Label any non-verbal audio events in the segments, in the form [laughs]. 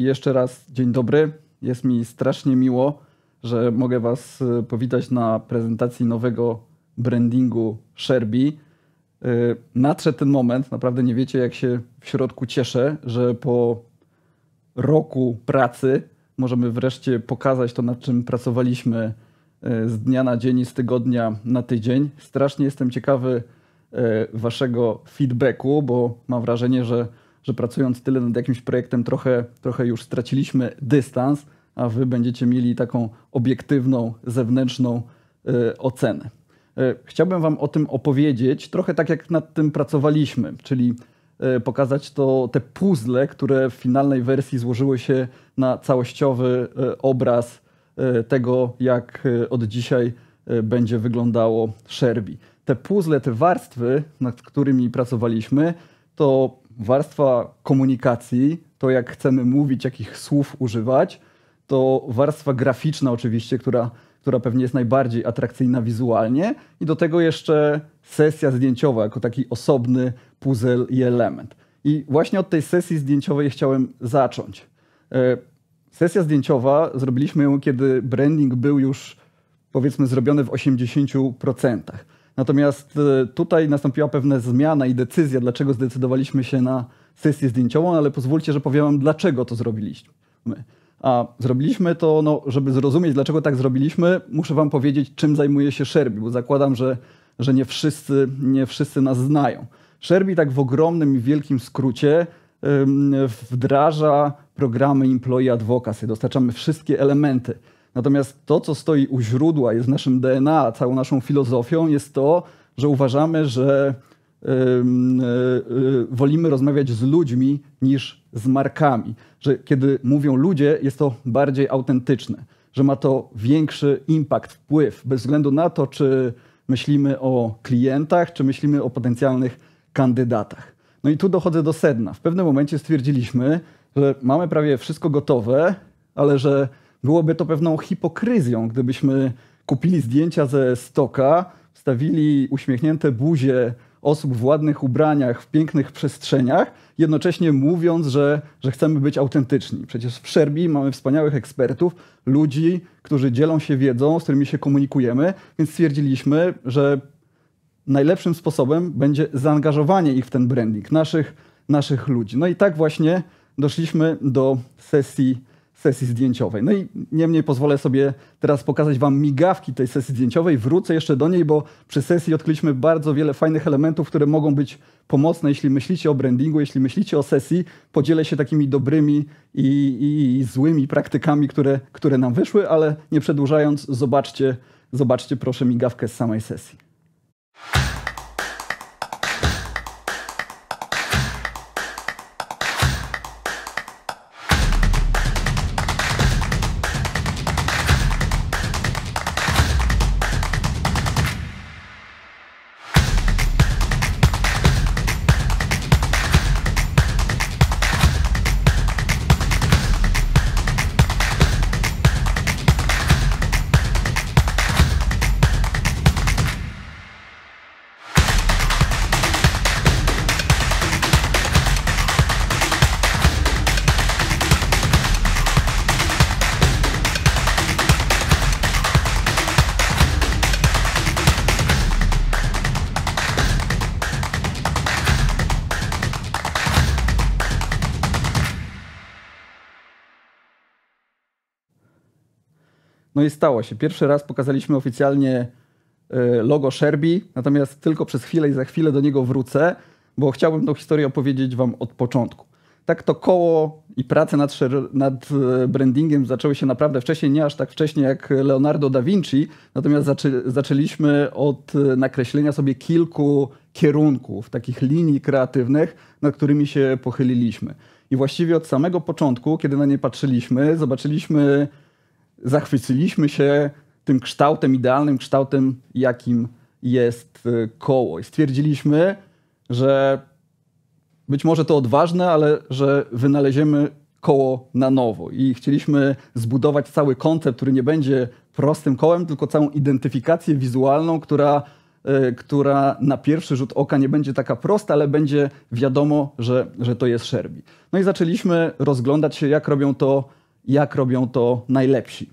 I jeszcze raz dzień dobry. Jest mi strasznie miło, że mogę Was y, powitać na prezentacji nowego brandingu Sherby. Y, nadszedł ten moment, naprawdę nie wiecie, jak się w środku cieszę, że po roku pracy możemy wreszcie pokazać to, nad czym pracowaliśmy y, z dnia na dzień i z tygodnia na tydzień. Strasznie jestem ciekawy Waszego feedbacku, bo mam wrażenie, że że pracując tyle nad jakimś projektem, trochę, trochę już straciliśmy dystans, a wy będziecie mieli taką obiektywną, zewnętrzną y, ocenę. Y, chciałbym wam o tym opowiedzieć, trochę tak jak nad tym pracowaliśmy, czyli y, pokazać to te puzzle, które w finalnej wersji złożyły się na całościowy obraz tego, jak od dzisiaj będzie wyglądało Sherbi. Te puzzle, te warstwy, nad którymi pracowaliśmy, to warstwa komunikacji, to jak chcemy mówić, jakich słów używać, to warstwa graficzna oczywiście, która, która pewnie jest najbardziej atrakcyjna wizualnie i do tego jeszcze sesja zdjęciowa jako taki osobny puzzle i element. I właśnie od tej sesji zdjęciowej chciałem zacząć. E, sesja zdjęciowa zrobiliśmy ją, kiedy branding był już powiedzmy zrobiony w 80%. Natomiast e, tutaj nastąpiła pewna zmiana i decyzja, dlaczego zdecydowaliśmy się na sesję zdjęciową, no ale pozwólcie, że powiem wam, dlaczego to zrobiliśmy. A zrobiliśmy to, no, żeby zrozumieć, dlaczego tak zrobiliśmy, muszę wam powiedzieć, czym zajmuje się Sherby, bo zakładam, że, że nie, wszyscy, nie wszyscy nas znają. Sherby tak w ogromnym i wielkim skrócie wdraża programy Employee Advocacy. Dostarczamy wszystkie elementy Natomiast to, co stoi u źródła, jest naszym DNA, całą naszą filozofią, jest to, że uważamy, że yy, yy, wolimy rozmawiać z ludźmi niż z markami. Że kiedy mówią ludzie, jest to bardziej autentyczne, że ma to większy impact, wpływ, bez względu na to, czy myślimy o klientach, czy myślimy o potencjalnych kandydatach. No i tu dochodzę do sedna. W pewnym momencie stwierdziliśmy, że mamy prawie wszystko gotowe, ale że Byłoby to pewną hipokryzją, gdybyśmy kupili zdjęcia ze stoka, wstawili uśmiechnięte buzie osób w ładnych ubraniach, w pięknych przestrzeniach, jednocześnie mówiąc, że, że chcemy być autentyczni. Przecież w Szerbii mamy wspaniałych ekspertów, ludzi, którzy dzielą się wiedzą, z którymi się komunikujemy, więc stwierdziliśmy, że najlepszym sposobem będzie zaangażowanie ich w ten branding, naszych, naszych ludzi. No i tak właśnie doszliśmy do sesji sesji zdjęciowej. No i niemniej pozwolę sobie teraz pokazać Wam migawki tej sesji zdjęciowej. Wrócę jeszcze do niej, bo przy sesji odkryliśmy bardzo wiele fajnych elementów, które mogą być pomocne, jeśli myślicie o brandingu, jeśli myślicie o sesji. Podzielę się takimi dobrymi i, i, i złymi praktykami, które, które nam wyszły, ale nie przedłużając, zobaczcie, zobaczcie proszę migawkę z samej sesji. No i stało się. Pierwszy raz pokazaliśmy oficjalnie e, logo Sherby, natomiast tylko przez chwilę i za chwilę do niego wrócę, bo chciałbym tą historię opowiedzieć wam od początku. Tak to koło i prace nad, nad e, brandingiem zaczęły się naprawdę wcześniej, nie aż tak wcześnie jak Leonardo da Vinci, natomiast zaczę zaczęliśmy od e, nakreślenia sobie kilku kierunków, takich linii kreatywnych, nad którymi się pochyliliśmy. I właściwie od samego początku, kiedy na nie patrzyliśmy, zobaczyliśmy zachwyciliśmy się tym kształtem, idealnym kształtem, jakim jest e, koło. I stwierdziliśmy, że być może to odważne, ale że wynaleziemy koło na nowo. I chcieliśmy zbudować cały koncept, który nie będzie prostym kołem, tylko całą identyfikację wizualną, która, e, która na pierwszy rzut oka nie będzie taka prosta, ale będzie wiadomo, że, że to jest Sherby. No i zaczęliśmy rozglądać się, jak robią to jak robią to najlepsi.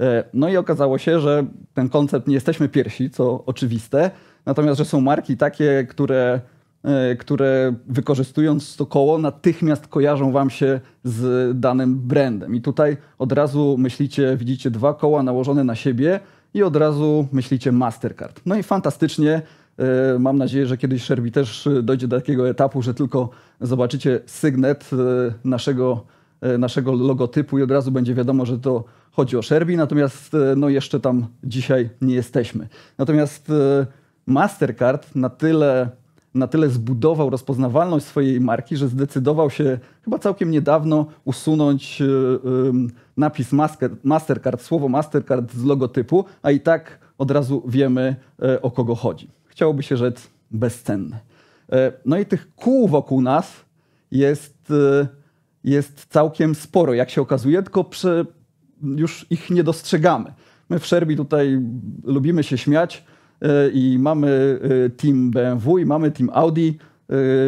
E, no i okazało się, że ten koncept nie jesteśmy pierwsi, co oczywiste, natomiast że są marki takie, które, e, które wykorzystując to koło natychmiast kojarzą wam się z danym brandem. I tutaj od razu myślicie, widzicie dwa koła nałożone na siebie i od razu myślicie Mastercard. No i fantastycznie. E, mam nadzieję, że kiedyś Sherby też dojdzie do takiego etapu, że tylko zobaczycie sygnet naszego E, naszego logotypu i od razu będzie wiadomo, że to chodzi o Sherby, natomiast e, no jeszcze tam dzisiaj nie jesteśmy. Natomiast e, Mastercard na tyle, na tyle zbudował rozpoznawalność swojej marki, że zdecydował się chyba całkiem niedawno usunąć napis Mastercard, słowo Mastercard z logotypu, a i tak od razu wiemy o kogo chodzi. Chciałoby się rzec bezcenne. No i tych kół wokół nas jest jest całkiem sporo, jak się okazuje, tylko przy, już ich nie dostrzegamy. My w Serbii tutaj lubimy się śmiać e, i mamy e, team BMW i mamy team Audi. E,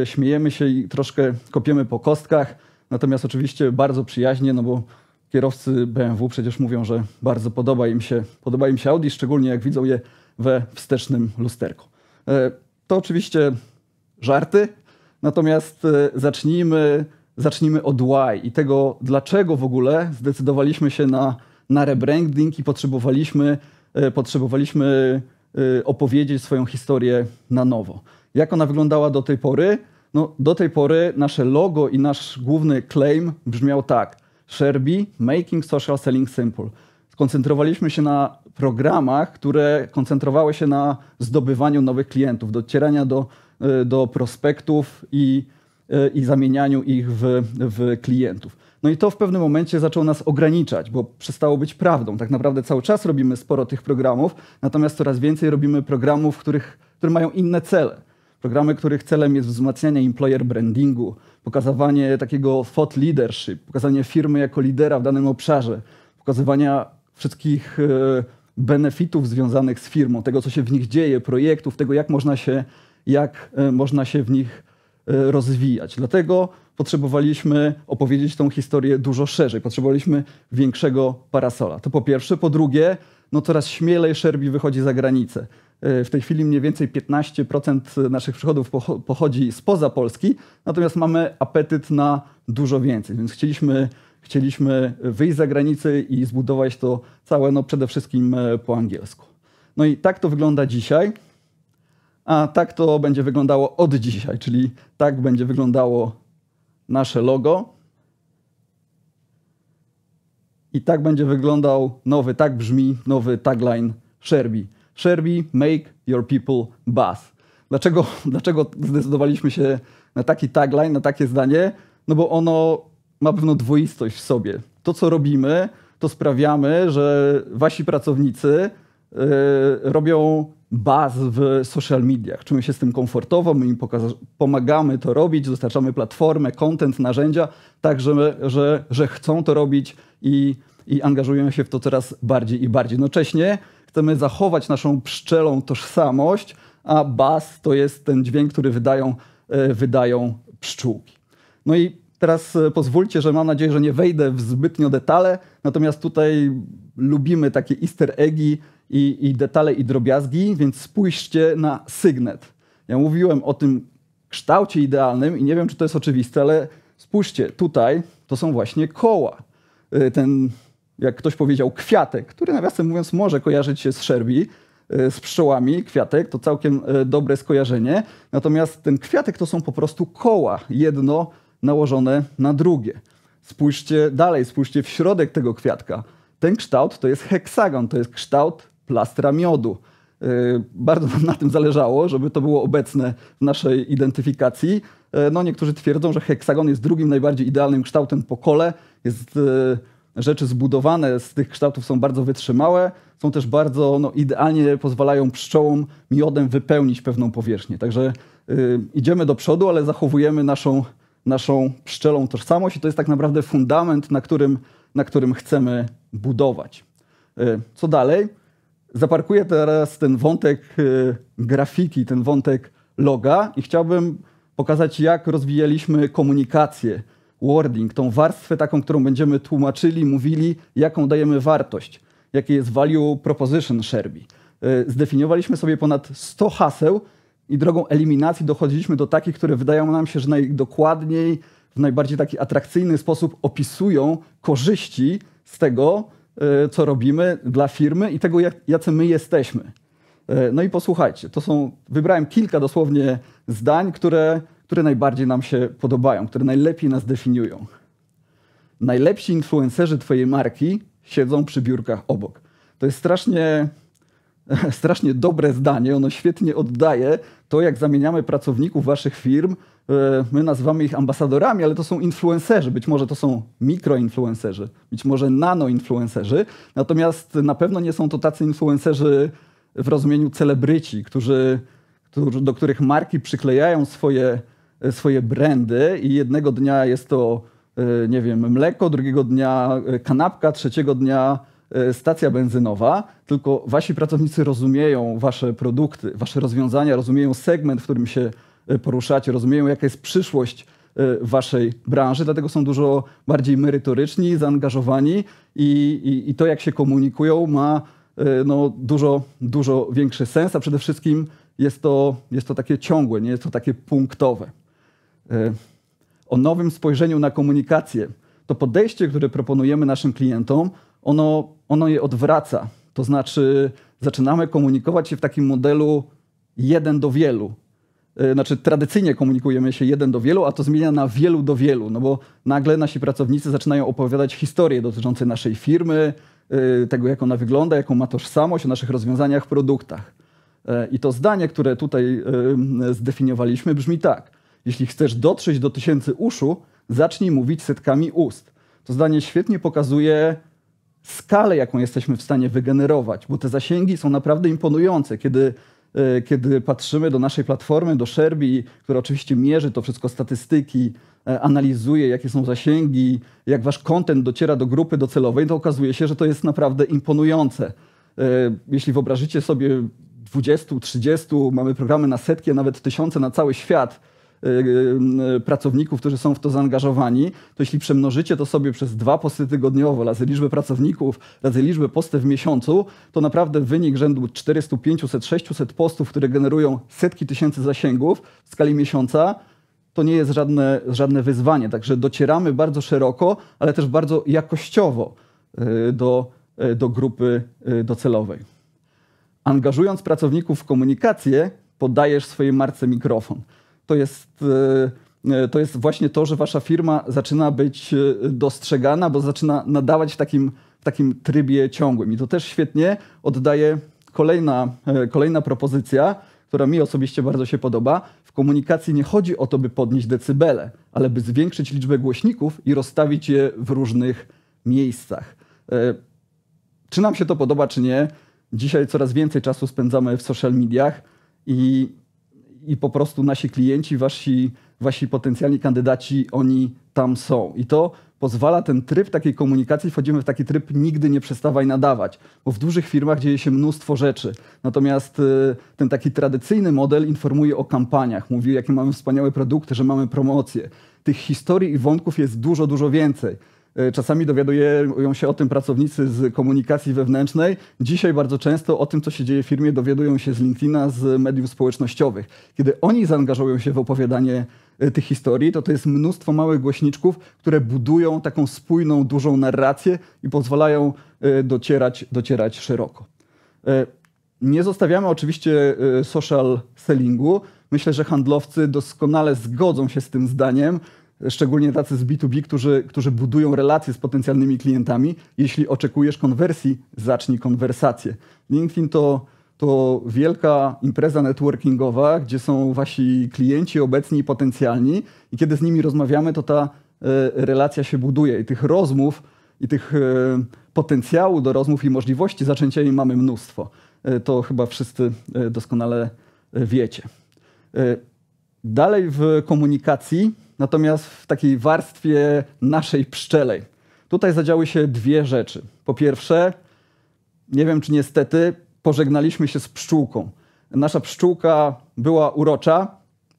śmiejemy się i troszkę kopiemy po kostkach. Natomiast oczywiście bardzo przyjaźnie, no bo kierowcy BMW przecież mówią, że bardzo podoba im się, podoba im się Audi, szczególnie jak widzą je we wstecznym lusterku. To oczywiście żarty, natomiast zacznijmy zacznijmy od why i tego, dlaczego w ogóle zdecydowaliśmy się na, na rebranding i potrzebowaliśmy, e, potrzebowaliśmy e, opowiedzieć swoją historię na nowo. Jak ona wyglądała do tej pory? No, do tej pory nasze logo i nasz główny claim brzmiał tak: Sherby Making Social Selling Simple. Skoncentrowaliśmy się na programach, które koncentrowały się na zdobywaniu nowych klientów, docierania do, e, do prospektów i E, i zamienianiu ich w, w klientów. No i to w pewnym momencie zaczęło nas ograniczać, bo przestało być prawdą. Tak naprawdę cały czas robimy sporo tych programów, natomiast coraz więcej robimy programów, których, które mają inne cele. Programy, których celem jest wzmacnianie employer brandingu, pokazywanie takiego thought leadership, pokazanie firmy jako lidera w danym obszarze, pokazywania wszystkich e, benefitów związanych z firmą, tego, co się w nich dzieje, projektów, tego, jak można się, jak e, można się w nich Y, rozwijać. Dlatego potrzebowaliśmy opowiedzieć tą historię dużo szerzej. Potrzebowaliśmy większego parasola. To po pierwsze. Po drugie, no coraz śmielej Sherbi wychodzi za granicę. Y, w tej chwili mniej więcej 15% naszych przychodów pochodzi spoza Polski, natomiast mamy apetyt na dużo więcej, więc chcieliśmy, chcieliśmy wyjść za granicę i zbudować to całe no przede wszystkim e, po angielsku. No i tak to wygląda dzisiaj a tak to będzie wyglądało od dzisiaj, czyli tak będzie wyglądało nasze logo. I tak będzie wyglądał nowy, tak brzmi nowy tagline Sherby. Sherby, make your people bath. Dlaczego, [laughs] dlaczego zdecydowaliśmy się na taki tagline, na takie zdanie? No bo ono ma pewną dwoistość w sobie. To, co robimy, to sprawiamy, że wasi pracownicy yy, robią baz w social mediach. Czujemy się z tym komfortowo, my im pomagamy to robić, dostarczamy platformę, content, narzędzia, tak, że, że, że chcą to robić i, i angażujemy się w to coraz bardziej i bardziej. Jednocześnie chcemy zachować naszą pszczelą tożsamość, a baz to jest ten dźwięk, który wydają, e, wydają pszczółki. No i teraz e, pozwólcie, że mam nadzieję, że nie wejdę w zbytnio detale, natomiast tutaj lubimy takie easter eggi, i, i detale i drobiazgi, więc spójrzcie na sygnet. Ja mówiłem o tym kształcie idealnym i nie wiem, czy to jest oczywiste, ale spójrzcie, tutaj to są właśnie koła. Y, ten, jak ktoś powiedział, kwiatek, który nawiasem mówiąc może kojarzyć się z szerbi, y, z pszczołami, kwiatek, to całkiem y, dobre skojarzenie. Natomiast ten kwiatek to są po prostu koła, jedno nałożone na drugie. Spójrzcie dalej, spójrzcie w środek tego kwiatka. Ten kształt to jest heksagon, to jest kształt plastra miodu. Y, bardzo nam na tym zależało, żeby to było obecne w naszej identyfikacji. Y, no, niektórzy twierdzą, że heksagon jest drugim najbardziej idealnym kształtem po kole. Jest, y, rzeczy zbudowane z tych kształtów są bardzo wytrzymałe, są też bardzo no, idealnie pozwalają pszczołom miodem wypełnić pewną powierzchnię. Także y, idziemy do przodu, ale zachowujemy naszą, naszą pszczelą tożsamość i to jest tak naprawdę fundament, na którym, na którym chcemy budować. Y, co dalej? zaparkuję teraz ten wątek y, grafiki, ten wątek loga i chciałbym pokazać, jak rozwijaliśmy komunikację, wording, tą warstwę taką, którą będziemy tłumaczyli, mówili, jaką dajemy wartość, jakie jest value proposition Sherby. Y, zdefiniowaliśmy sobie ponad 100 haseł i drogą eliminacji dochodziliśmy do takich, które wydają nam się, że najdokładniej, w najbardziej taki atrakcyjny sposób opisują korzyści z tego, E, co robimy dla firmy i tego, jacy my jesteśmy. E, no i posłuchajcie, to są, wybrałem kilka dosłownie zdań, które, które najbardziej nam się podobają, które najlepiej nas definiują. Najlepsi influencerzy Twojej marki siedzą przy biurkach obok. To jest strasznie [laughs] strasznie dobre zdanie, ono świetnie oddaje to, jak zamieniamy pracowników waszych firm. E, my nazywamy ich ambasadorami, ale to są influencerzy, być może to są mikroinfluencerzy, być może nanoinfluencerzy, natomiast na pewno nie są to tacy influencerzy w rozumieniu celebryci, którzy, do których marki przyklejają swoje, e, swoje brandy i jednego dnia jest to, e, nie wiem, mleko, drugiego dnia kanapka, trzeciego dnia E, stacja benzynowa, tylko wasi pracownicy rozumieją wasze produkty, wasze rozwiązania, rozumieją segment, w którym się e, poruszacie, rozumieją jaka jest przyszłość e, waszej branży, dlatego są dużo bardziej merytoryczni, zaangażowani i, i, i to, jak się komunikują, ma no, dużo, dużo większy sens, a przede wszystkim jest to, jest to takie ciągłe, nie jest to takie punktowe. O nowym spojrzeniu na komunikację. To podejście, które proponujemy naszym klientom, ono ono je odwraca. To znaczy, zaczynamy komunikować się w takim modelu jeden do wielu. E, znaczy, tradycyjnie komunikujemy się jeden do wielu, a to zmienia na wielu do wielu, no bo nagle nasi pracownicy zaczynają opowiadać historie dotyczące naszej firmy, e, tego, jak ona wygląda, jaką ma tożsamość, o naszych rozwiązaniach, produktach. E, I to zdanie, które tutaj zdefiniowaliśmy, brzmi tak. Jeśli chcesz dotrzeć do tysięcy uszu, zacznij mówić setkami ust. To zdanie świetnie pokazuje skalę, jaką jesteśmy w stanie wygenerować, bo te zasięgi są naprawdę imponujące. Kiedy, e, kiedy patrzymy do naszej platformy, do Sherbi, która oczywiście mierzy to wszystko, statystyki, e, analizuje, jakie są zasięgi, jak wasz kontent dociera do grupy docelowej, to okazuje się, że to jest naprawdę imponujące. E, jeśli wyobrażycie sobie 20, 30, mamy programy na setki, a nawet tysiące na cały świat, Y, y, y, pracowników, którzy są w to zaangażowani, to jeśli przemnożycie to sobie przez dwa posty tygodniowo razy liczbę pracowników, razy liczbę postów w miesiącu, to naprawdę wynik rzędu 400, 500, 600 postów, które generują setki tysięcy zasięgów w skali miesiąca, to nie jest żadne, żadne wyzwanie. Także docieramy bardzo szeroko, ale też bardzo jakościowo do, do grupy docelowej. Angażując pracowników w komunikację, podajesz swojej marce mikrofon to jest e, e, to jest właśnie to, że wasza firma zaczyna być e, dostrzegana, bo zaczyna nadawać w takim, w takim trybie ciągłym. I to też świetnie oddaje kolejna, kolejna propozycja, która mi osobiście bardzo się podoba. W komunikacji nie chodzi o to, by podnieść decybele, ale by zwiększyć liczbę głośników i rozstawić je w różnych miejscach. Czy nam się to podoba, czy nie, dzisiaj coraz więcej czasu spędzamy w social mediach i i po prostu nasi klienci, wasi, wasi potencjalni kandydaci, oni tam są. I to pozwala ten tryb takiej komunikacji, wchodzimy w taki tryb nigdy nie przestawaj nadawać, bo w dużych firmach dzieje się mnóstwo rzeczy. Natomiast y, ten taki tradycyjny model informuje o kampaniach, mówi jakie mamy wspaniałe produkty, że mamy promocje. Tych historii i wątków jest dużo, dużo więcej. E, czasami dowiadują się o tym pracownicy z komunikacji wewnętrznej. Dzisiaj bardzo często o tym, co się dzieje w firmie, dowiadują się z LinkedIna, z mediów społecznościowych. Kiedy oni zaangażują się w opowiadanie e, tych historii, to to jest mnóstwo małych głośniczków, które budują taką spójną, dużą narrację i pozwalają e, docierać, docierać szeroko. Nie zostawiamy oczywiście social sellingu. Myślę, że handlowcy doskonale zgodzą się z tym zdaniem, szczególnie tacy z B2B, którzy, którzy budują relacje z potencjalnymi klientami. Jeśli oczekujesz konwersji, zacznij konwersację. LinkedIn to, to wielka impreza networkingowa, gdzie są wasi klienci obecni i potencjalni, i kiedy z nimi rozmawiamy, to ta e, relacja się buduje i tych rozmów i tych e, potencjału do rozmów i możliwości zaczęcia jej mamy mnóstwo. E, to chyba wszyscy doskonale wiecie. Dalej w komunikacji natomiast w takiej warstwie naszej pszczelej. Tutaj zadziały się dwie rzeczy. Po pierwsze, nie wiem czy niestety, pożegnaliśmy się z pszczółką. Nasza pszczółka była urocza,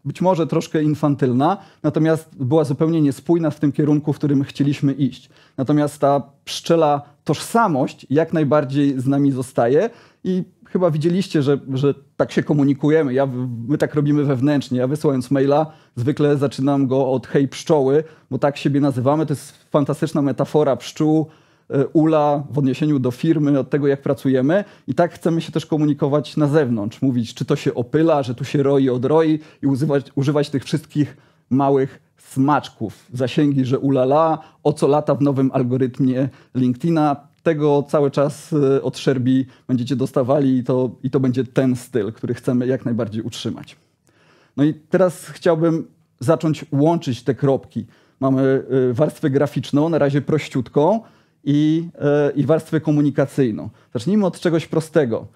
być może troszkę infantylna, natomiast była zupełnie niespójna w tym kierunku, w którym chcieliśmy iść. Natomiast ta pszczela tożsamość jak najbardziej z nami zostaje i chyba widzieliście, że, że tak się komunikujemy. Ja, my tak robimy wewnętrznie. Ja wysyłając maila, zwykle zaczynam go od hej pszczoły, bo tak siebie nazywamy. To jest fantastyczna metafora pszczół, e, ula w odniesieniu do firmy, od tego, jak pracujemy. I tak chcemy się też komunikować na zewnątrz. Mówić, czy to się opyla, że tu się roi, odroi i używać, używać tych wszystkich małych smaczków. Zasięgi, że ulala, o co lata w nowym algorytmie LinkedIna, tego cały czas y, od Sherby będziecie dostawali i to, i to będzie ten styl, który chcemy jak najbardziej utrzymać. No i teraz chciałbym zacząć łączyć te kropki. Mamy y, warstwę graficzną, na razie prościutką, i, y, i warstwę komunikacyjną. Zacznijmy od czegoś prostego.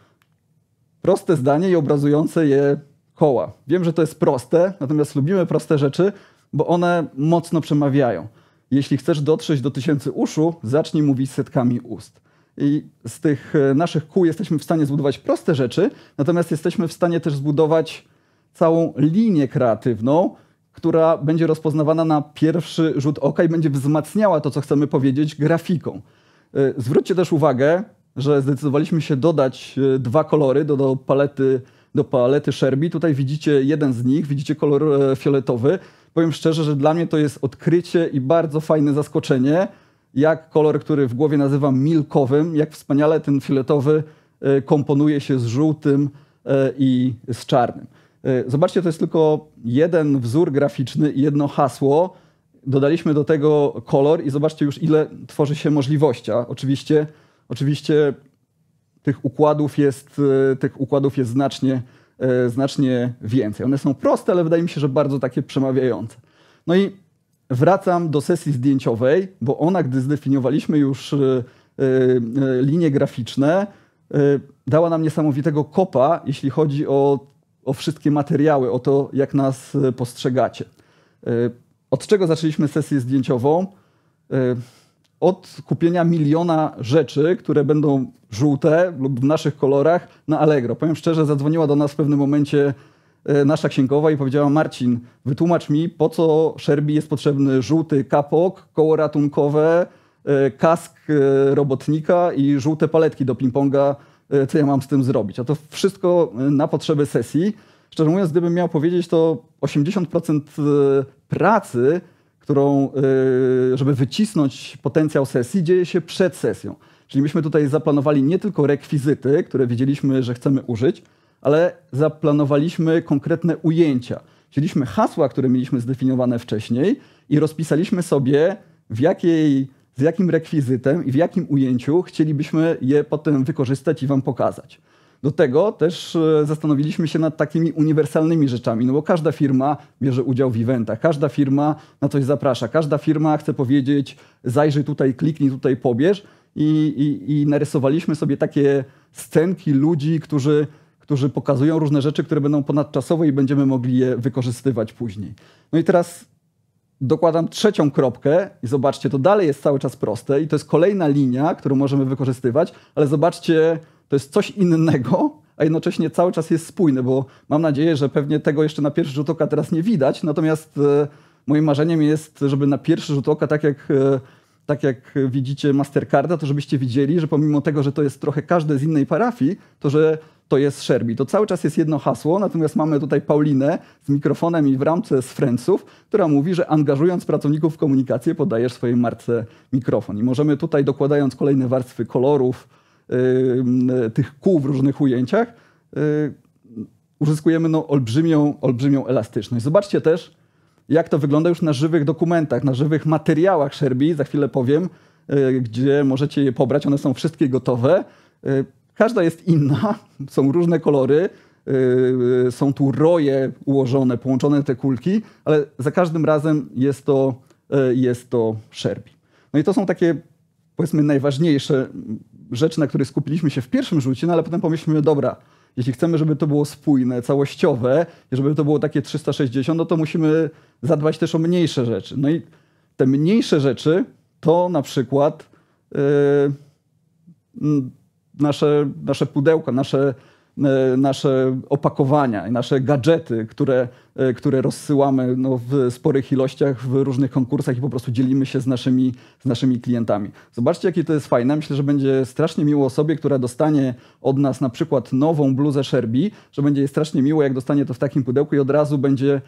Proste zdanie i obrazujące je koła. Wiem, że to jest proste, natomiast lubimy proste rzeczy, bo one mocno przemawiają. Jeśli chcesz dotrzeć do tysięcy uszu, zacznij mówić setkami ust. I z tych e, naszych kół jesteśmy w stanie zbudować proste rzeczy, natomiast jesteśmy w stanie też zbudować całą linię kreatywną, która będzie rozpoznawana na pierwszy rzut oka i będzie wzmacniała to, co chcemy powiedzieć, grafiką. E, zwróćcie też uwagę, że zdecydowaliśmy się dodać e, dwa kolory do, do palety do palety Sherby. Tutaj widzicie jeden z nich, widzicie kolor e, fioletowy. Powiem szczerze, że dla mnie to jest odkrycie i bardzo fajne zaskoczenie, jak kolor, który w głowie nazywam milkowym, jak wspaniale ten fioletowy e, komponuje się z żółtym e, i z czarnym. Zobaczcie, to jest tylko jeden wzór graficzny i jedno hasło. Dodaliśmy do tego kolor i zobaczcie już, ile tworzy się możliwości. oczywiście, oczywiście tych układów jest, e, tych układów jest znacznie, e, znacznie więcej. One są proste, ale wydaje mi się, że bardzo takie przemawiające. No i wracam do sesji zdjęciowej, bo ona, gdy zdefiniowaliśmy już e, linie graficzne, dała nam niesamowitego kopa, jeśli chodzi o, o wszystkie materiały, o to, jak nas postrzegacie. Od czego zaczęliśmy sesję zdjęciową? od kupienia miliona rzeczy, które będą żółte lub w naszych kolorach na Allegro. Powiem szczerze, zadzwoniła do nas w pewnym momencie e, nasza księgowa i powiedziała Marcin, wytłumacz mi, po co Szerbi jest potrzebny żółty kapok, koło ratunkowe, e, kask e, robotnika i żółte paletki do ping-ponga, co ja mam z tym zrobić. A to wszystko na potrzeby sesji. Szczerze mówiąc, gdybym miał powiedzieć, to 80% pracy którą, y, żeby wycisnąć potencjał sesji, dzieje się przed sesją. Czyli myśmy tutaj zaplanowali nie tylko rekwizyty, które wiedzieliśmy, że chcemy użyć, ale zaplanowaliśmy konkretne ujęcia. Wzięliśmy hasła, które mieliśmy zdefiniowane wcześniej i rozpisaliśmy sobie, w jakiej, z jakim rekwizytem i w jakim ujęciu chcielibyśmy je potem wykorzystać i Wam pokazać. Do tego też e, zastanowiliśmy się nad takimi uniwersalnymi rzeczami, no bo każda firma bierze udział w eventach, każda firma na coś zaprasza, każda firma chce powiedzieć zajrzyj tutaj, kliknij tutaj, pobierz i, i, i narysowaliśmy sobie takie scenki ludzi, którzy którzy pokazują różne rzeczy, które będą ponadczasowe i będziemy mogli je wykorzystywać później. No i teraz dokładam trzecią kropkę i zobaczcie, to dalej jest cały czas proste i to jest kolejna linia, którą możemy wykorzystywać, ale zobaczcie, to jest coś innego, a jednocześnie cały czas jest spójny, bo mam nadzieję, że pewnie tego jeszcze na pierwszy rzut oka teraz nie widać, natomiast e, moim marzeniem jest, żeby na pierwszy rzut oka, tak jak, e, tak jak widzicie Mastercarda, to żebyście widzieli, że pomimo tego, że to jest trochę każde z innej parafii, to że to jest Sherby. To cały czas jest jedno hasło, natomiast mamy tutaj Paulinę z mikrofonem i w ramce z Friendsów, która mówi, że angażując pracowników w komunikację podajesz swojej marce mikrofon. I możemy tutaj dokładając kolejne warstwy kolorów, Y, tych kół w różnych ujęciach, y, uzyskujemy no, olbrzymią, olbrzymią elastyczność. Zobaczcie też, jak to wygląda już na żywych dokumentach, na żywych materiałach Sherby, za chwilę powiem, y, gdzie możecie je pobrać. One są wszystkie gotowe. Każda jest inna, [laughs] są różne kolory, są tu roje ułożone, połączone te kulki, ale za każdym razem jest to, jest to Sherby. No i to są takie, powiedzmy, najważniejsze rzecz, na której skupiliśmy się w pierwszym rzucie, no ale potem pomyślimy, no dobra, jeśli chcemy, żeby to było spójne, całościowe, żeby to było takie 360, no to musimy zadbać też o mniejsze rzeczy. No i te mniejsze rzeczy to na przykład yy, nasze, nasze pudełka, nasze E, nasze opakowania i nasze gadżety, które, e, które rozsyłamy no, w sporych ilościach w różnych konkursach i po prostu dzielimy się z naszymi, z naszymi klientami. Zobaczcie, jakie to jest fajne. Myślę, że będzie strasznie miło osobie, która dostanie od nas na przykład nową bluzę Sherby, że będzie jej strasznie miło, jak dostanie to w takim pudełku i od razu będzie,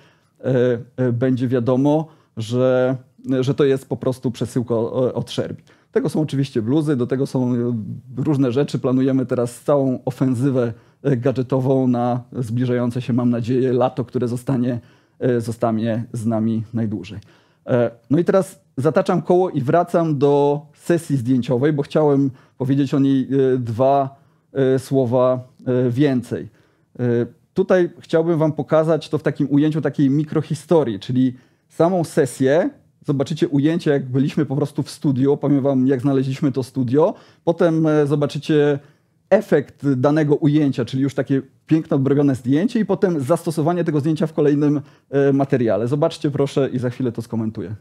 e, będzie wiadomo, że, że to jest po prostu przesyłka od Sherby. Tego są oczywiście bluzy, do tego są różne rzeczy. Planujemy teraz całą ofensywę E, gadżetową na zbliżające się, mam nadzieję, lato, które zostanie, e, zostanie z nami najdłużej. E, no i teraz zataczam koło i wracam do sesji zdjęciowej, bo chciałem powiedzieć o niej dwa słowa więcej. Tutaj chciałbym Wam pokazać to w takim ujęciu takiej mikrohistorii, czyli samą sesję. Zobaczycie ujęcie, jak byliśmy po prostu w studio. Powiem Wam, jak znaleźliśmy to studio. Potem zobaczycie efekt danego ujęcia, czyli już takie piękno obrobione zdjęcie i potem zastosowanie tego zdjęcia w kolejnym e, materiale. Zobaczcie proszę i za chwilę to skomentuję.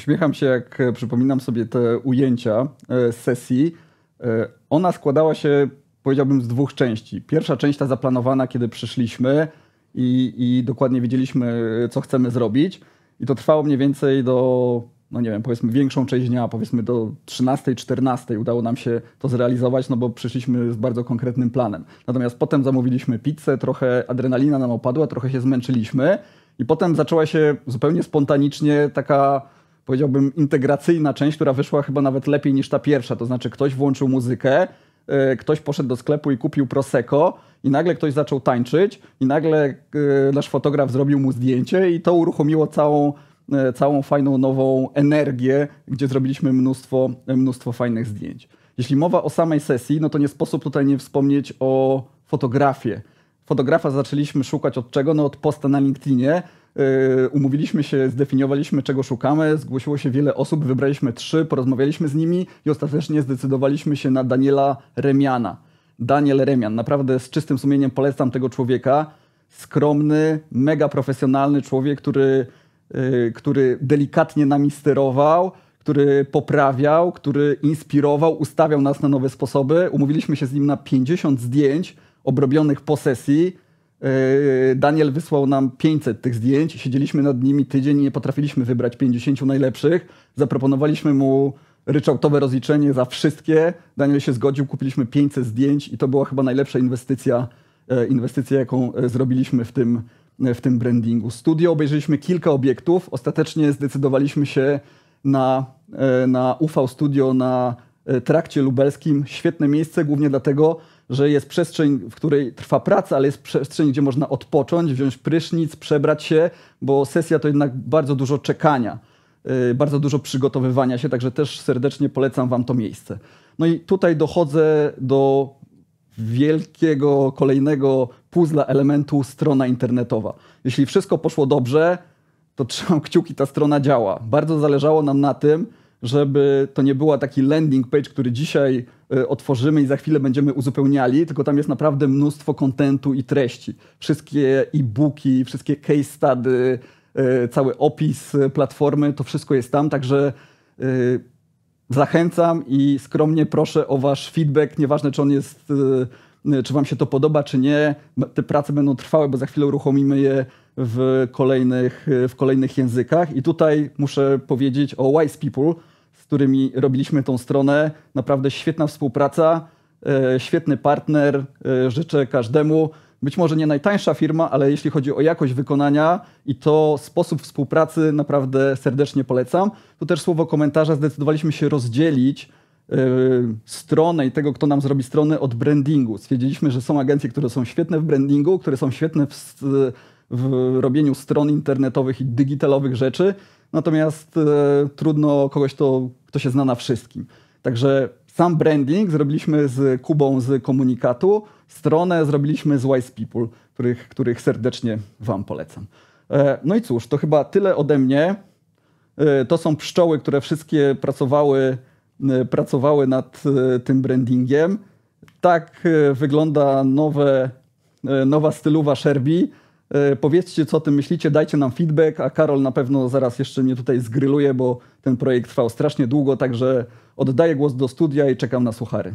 uśmiecham się, jak e, przypominam sobie te ujęcia z e, sesji. E, ona składała się, powiedziałbym, z dwóch części. Pierwsza część ta zaplanowana, kiedy przyszliśmy i, i dokładnie wiedzieliśmy, co chcemy zrobić. I to trwało mniej więcej do, no nie wiem, powiedzmy większą część dnia, powiedzmy do 13-14 udało nam się to zrealizować, no bo przyszliśmy z bardzo konkretnym planem. Natomiast potem zamówiliśmy pizzę, trochę adrenalina nam opadła, trochę się zmęczyliśmy. I potem zaczęła się zupełnie spontanicznie taka powiedziałbym, integracyjna część, która wyszła chyba nawet lepiej niż ta pierwsza. To znaczy, ktoś włączył muzykę, e, ktoś poszedł do sklepu i kupił Prosecco i nagle ktoś zaczął tańczyć i nagle e, nasz fotograf zrobił mu zdjęcie i to uruchomiło całą, e, całą fajną nową energię, gdzie zrobiliśmy mnóstwo, mnóstwo fajnych zdjęć. Jeśli mowa o samej sesji, no to nie sposób tutaj nie wspomnieć o fotografie. Fotografa zaczęliśmy szukać od czego? No od posta na LinkedInie, E, umówiliśmy się, zdefiniowaliśmy, czego szukamy, zgłosiło się wiele osób, wybraliśmy trzy, porozmawialiśmy z nimi i ostatecznie zdecydowaliśmy się na Daniela Remiana. Daniel Remian, naprawdę z czystym sumieniem polecam tego człowieka. Skromny, mega profesjonalny człowiek, który, e, który delikatnie nami sterował, który poprawiał, który inspirował, ustawiał nas na nowe sposoby. Umówiliśmy się z nim na 50 zdjęć obrobionych po sesji Yy, Daniel wysłał nam 500 tych zdjęć, siedzieliśmy nad nimi tydzień i nie potrafiliśmy wybrać 50 najlepszych. Zaproponowaliśmy mu ryczałtowe rozliczenie za wszystkie. Daniel się zgodził, kupiliśmy 500 zdjęć i to była chyba najlepsza inwestycja, e, inwestycja jaką e, zrobiliśmy w tym, e, w tym brandingu. Studio obejrzeliśmy kilka obiektów, ostatecznie zdecydowaliśmy się na, na UV Studio na trakcie lubelskim. Świetne miejsce, głównie dlatego, że jest przestrzeń, w której trwa praca, ale jest przestrzeń, gdzie można odpocząć, wziąć prysznic, przebrać się, bo sesja to jednak bardzo dużo czekania, y, bardzo dużo przygotowywania się, także też serdecznie polecam Wam to miejsce. No i tutaj dochodzę do wielkiego kolejnego puzla elementu strona internetowa. Jeśli wszystko poszło dobrze, to trzymam kciuki, ta strona działa. Bardzo zależało nam na tym, żeby to nie była taki landing page, który dzisiaj y, otworzymy i za chwilę będziemy uzupełniali, tylko tam jest naprawdę mnóstwo kontentu i treści. Wszystkie e-booki, wszystkie case study, y, cały opis y, platformy, to wszystko jest tam, także zachęcam i skromnie proszę o wasz feedback, nieważne czy on jest czy wam się to podoba, czy nie. Te prace będą trwałe, bo za chwilę uruchomimy je w kolejnych, w kolejnych językach. I tutaj muszę powiedzieć o Wise People, z którymi robiliśmy tą stronę. Naprawdę świetna współpraca, e, świetny partner. E, życzę każdemu. Być może nie najtańsza firma, ale jeśli chodzi o jakość wykonania i to sposób współpracy, naprawdę serdecznie polecam. Tu też słowo komentarza zdecydowaliśmy się rozdzielić e, stronę i tego, kto nam zrobi strony od brandingu. Stwierdziliśmy, że są agencje, które są świetne w brandingu, które są świetne w w robieniu stron internetowych i digitalowych rzeczy, natomiast e, trudno kogoś, to, kto się zna na wszystkim. Także sam branding zrobiliśmy z Kubą z komunikatu, stronę zrobiliśmy z Wise People, których, których serdecznie Wam polecam. E, no i cóż, to chyba tyle ode mnie. E, to są pszczoły, które wszystkie pracowały, e, pracowały nad e, tym brandingiem. Tak e, wygląda nowe, nowa stylowa Sherby. E, powiedzcie, co o tym myślicie, dajcie nam feedback, a Karol na pewno zaraz jeszcze mnie tutaj zgryluje, bo ten projekt trwał strasznie długo, także oddaję głos do studia i czekam na suchary.